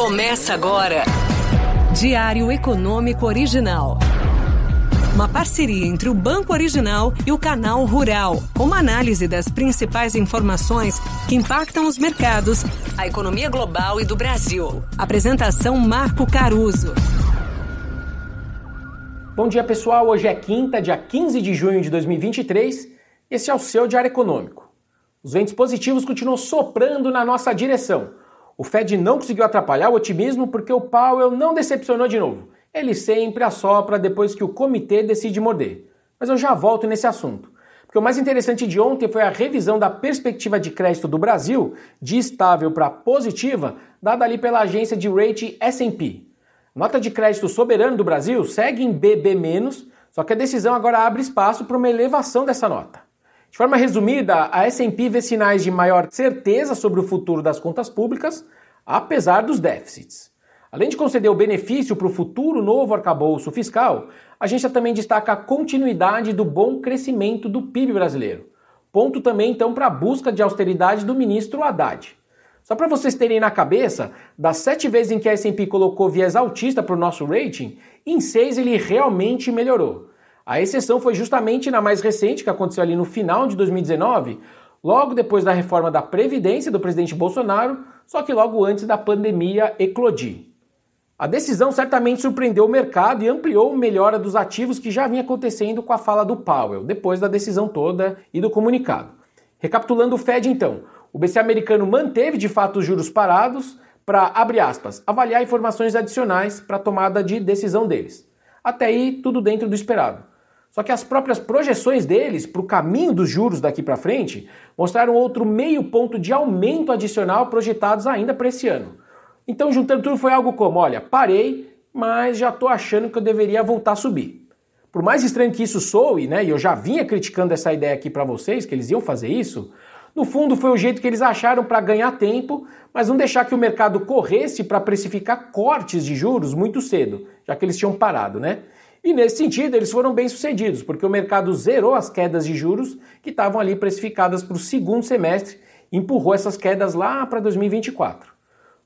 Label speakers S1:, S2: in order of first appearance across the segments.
S1: Começa agora. Diário Econômico Original. Uma parceria entre o Banco Original e o Canal Rural, com uma análise das principais informações que impactam os mercados, a economia global e do
S2: Brasil. Apresentação Marco Caruso. Bom dia, pessoal. Hoje é quinta, dia 15 de junho de 2023. Esse é o seu Diário Econômico. Os ventos positivos continuam soprando na nossa direção o Fed não conseguiu atrapalhar o otimismo porque o Powell não decepcionou de novo. Ele sempre assopra depois que o comitê decide morder. Mas eu já volto nesse assunto. Porque o mais interessante de ontem foi a revisão da perspectiva de crédito do Brasil, de estável para positiva, dada ali pela agência de rating S&P. Nota de crédito soberano do Brasil segue em BB-, só que a decisão agora abre espaço para uma elevação dessa nota. De forma resumida, a S&P vê sinais de maior certeza sobre o futuro das contas públicas, apesar dos déficits. Além de conceder o benefício para o futuro novo arcabouço fiscal, a agência também destaca a continuidade do bom crescimento do PIB brasileiro. Ponto também, então, para a busca de austeridade do ministro Haddad. Só para vocês terem na cabeça, das sete vezes em que a S&P colocou viés altista para o nosso rating, em seis ele realmente melhorou. A exceção foi justamente na mais recente, que aconteceu ali no final de 2019, logo depois da reforma da Previdência do presidente Bolsonaro, só que logo antes da pandemia eclodir. A decisão certamente surpreendeu o mercado e ampliou a melhora dos ativos que já vinha acontecendo com a fala do Powell, depois da decisão toda e do comunicado. Recapitulando o Fed, então, o BC americano manteve de fato os juros parados para, abre aspas, avaliar informações adicionais para a tomada de decisão deles. Até aí, tudo dentro do esperado. Só que as próprias projeções deles para o caminho dos juros daqui para frente mostraram outro meio ponto de aumento adicional projetados ainda para esse ano. Então, juntando tudo, foi algo como: olha, parei, mas já estou achando que eu deveria voltar a subir. Por mais estranho que isso soe, né, e eu já vinha criticando essa ideia aqui para vocês, que eles iam fazer isso, no fundo foi o jeito que eles acharam para ganhar tempo, mas não deixar que o mercado corresse para precificar cortes de juros muito cedo, já que eles tinham parado, né? E nesse sentido, eles foram bem-sucedidos, porque o mercado zerou as quedas de juros que estavam ali precificadas para o segundo semestre e empurrou essas quedas lá para 2024.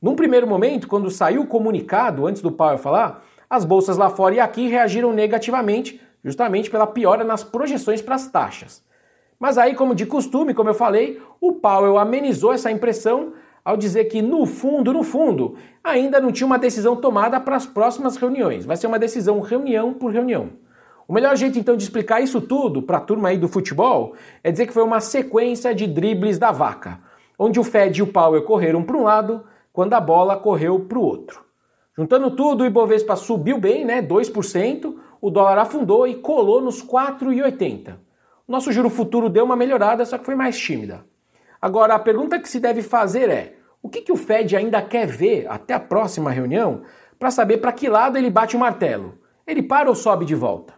S2: Num primeiro momento, quando saiu o comunicado, antes do Powell falar, as bolsas lá fora e aqui reagiram negativamente, justamente pela piora nas projeções para as taxas. Mas aí, como de costume, como eu falei, o Powell amenizou essa impressão ao dizer que, no fundo, no fundo, ainda não tinha uma decisão tomada para as próximas reuniões. Vai ser uma decisão reunião por reunião. O melhor jeito então de explicar isso tudo para a turma aí do futebol é dizer que foi uma sequência de dribles da vaca, onde o Fed e o Powell correram para um lado quando a bola correu para o outro. Juntando tudo, o Ibovespa subiu bem, né, 2%, o dólar afundou e colou nos 4,80. Nosso juro futuro deu uma melhorada, só que foi mais tímida. Agora, a pergunta que se deve fazer é: o que, que o Fed ainda quer ver até a próxima reunião para saber para que lado ele bate o martelo? Ele para ou sobe de volta?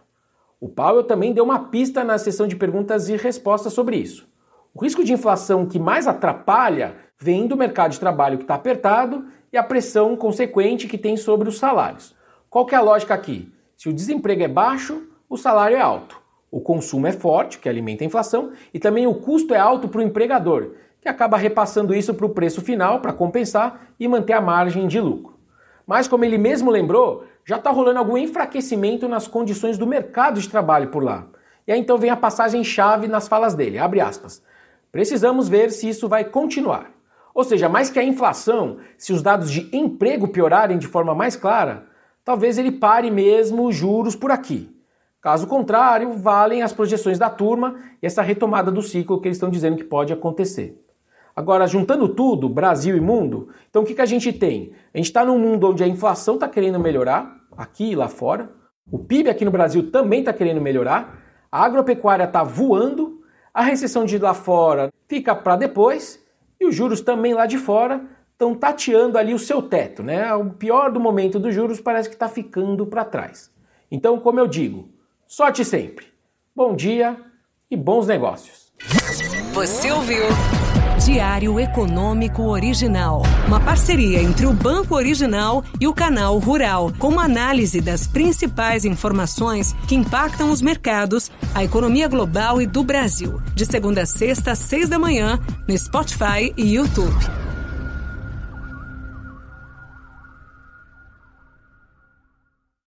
S2: O Powell também deu uma pista na sessão de perguntas e respostas sobre isso. O risco de inflação que mais atrapalha vem do mercado de trabalho que está apertado e a pressão consequente que tem sobre os salários. Qual que é a lógica aqui? Se o desemprego é baixo, o salário é alto. O consumo é forte, que alimenta a inflação, e também o custo é alto para o empregador, que acaba repassando isso para o preço final para compensar e manter a margem de lucro. Mas, como ele mesmo lembrou, já está rolando algum enfraquecimento nas condições do mercado de trabalho por lá. E aí então vem a passagem-chave nas falas dele, abre aspas. Precisamos ver se isso vai continuar. Ou seja, mais que a inflação, se os dados de emprego piorarem de forma mais clara, talvez ele pare mesmo os juros por aqui. Caso contrário, valem as projeções da turma e essa retomada do ciclo que eles estão dizendo que pode acontecer. Agora, juntando tudo, Brasil e mundo, então o que, que a gente tem? A gente está num mundo onde a inflação está querendo melhorar, aqui e lá fora, o PIB aqui no Brasil também está querendo melhorar, a agropecuária está voando, a recessão de lá fora fica para depois e os juros também lá de fora estão tateando ali o seu teto, né? O pior do momento dos juros parece que está ficando para trás. Então, como eu digo, Sorte sempre. Bom dia e bons negócios. Você ouviu?
S1: Diário Econômico
S2: Original. Uma parceria entre o
S1: Banco Original e o Canal Rural, com uma análise das principais informações que impactam os mercados, a economia global e do Brasil. De segunda a sexta, às seis da manhã, no Spotify e YouTube.